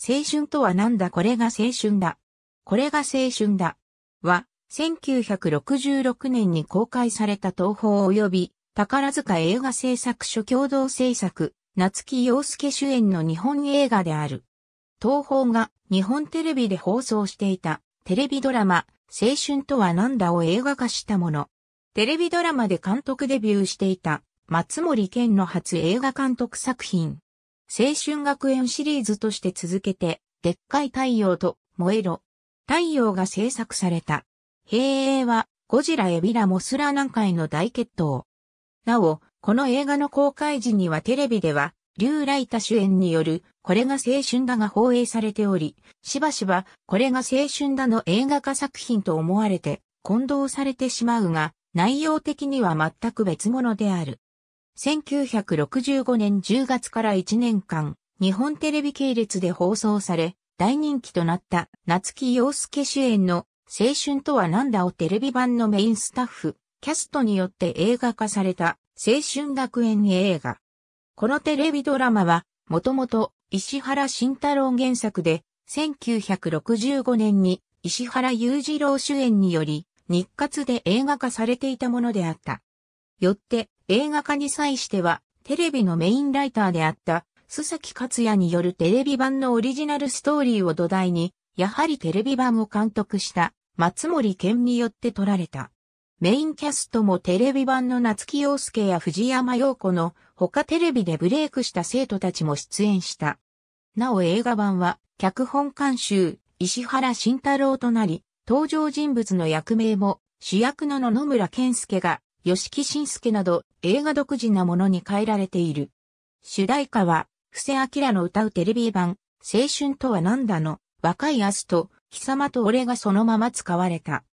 青春とはなんだこれが青春だ。これが青春だ。は、1966年に公開された東宝及び宝塚映画制作所共同制作、夏木陽介主演の日本映画である。東宝が日本テレビで放送していたテレビドラマ、青春とはなんだを映画化したもの。テレビドラマで監督デビューしていた松森健の初映画監督作品。青春学園シリーズとして続けて、でっかい太陽と燃えろ。太陽が制作された。平英はゴジラエビラモスラ南海の大決闘。なお、この映画の公開時にはテレビでは、リュウ・ライタ主演による、これが青春だが放映されており、しばしば、これが青春だの映画化作品と思われて、混同されてしまうが、内容的には全く別物である。1965年10月から1年間、日本テレビ系列で放送され、大人気となった夏木陽介主演の青春とはなんだをテレビ版のメインスタッフ、キャストによって映画化された青春学園映画。このテレビドラマは、もともと石原慎太郎原作で、1965年に石原裕次郎主演により、日活で映画化されていたものであった。よって、映画化に際しては、テレビのメインライターであった、須崎克也によるテレビ版のオリジナルストーリーを土台に、やはりテレビ版を監督した松森健によって撮られた。メインキャストもテレビ版の夏木陽介や藤山陽子の他テレビでブレイクした生徒たちも出演した。なお映画版は脚本監修石原慎太郎となり、登場人物の役名も主役の野々村健介が吉木慎介など映画独自なものに変えられている。主題歌は、布施明の歌うテレビ版、青春とは何だの、若い明日と、貴様と俺がそのまま使われた。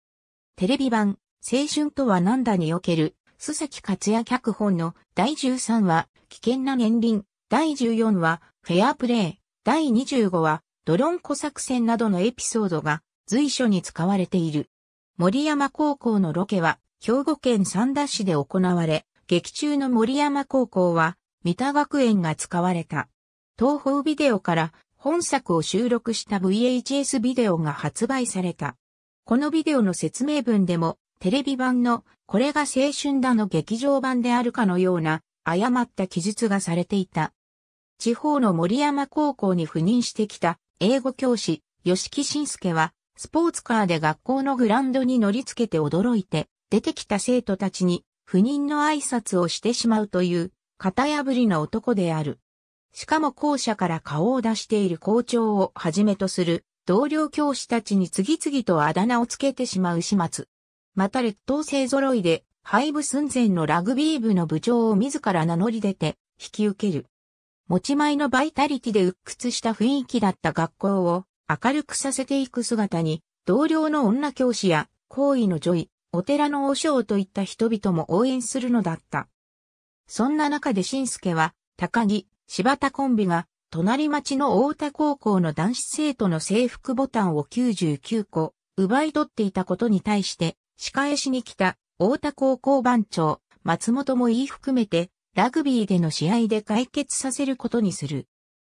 テレビ版、青春とは何だにおける、須崎克也脚本の第13話、危険な年輪、第14話、フェアプレイ、第25話、ドロンコ作戦などのエピソードが随所に使われている。森山高校のロケは、兵庫県三田市で行われ、劇中の森山高校は、三田学園が使われた。東方ビデオから本作を収録した VHS ビデオが発売された。このビデオの説明文でも、テレビ版のこれが青春だの劇場版であるかのような誤った記述がされていた。地方の森山高校に赴任してきた英語教師、吉木晋介は、スポーツカーで学校のグラウンドに乗り付けて驚いて、出てきた生徒たちに不妊の挨拶をしてしまうという、型破りな男である。しかも校舎から顔を出している校長をはじめとする、同僚教師たちに次々とあだ名をつけてしまう始末。また劣等生揃いで、廃部寸前のラグビー部の部長を自ら名乗り出て、引き受ける。持ち前のバイタリティで鬱屈した雰囲気だった学校を明るくさせていく姿に、同僚の女教師や、好意の女医、お寺の和尚といった人々も応援するのだった。そんな中で新助は、高木、柴田コンビが、隣町の大田高校の男子生徒の制服ボタンを99個、奪い取っていたことに対して、仕返しに来た、大田高校番長、松本も言い含めて、ラグビーでの試合で解決させることにする。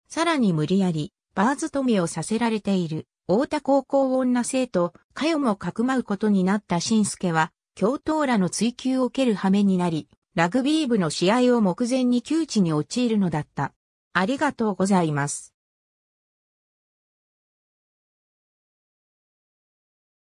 さらに無理やり、バーズ止めをさせられている。大田高校女生徒、かよもかくまうことになった新助は、教頭らの追求を受ける羽目になり、ラグビー部の試合を目前に窮地に陥るのだった。ありがとうございます。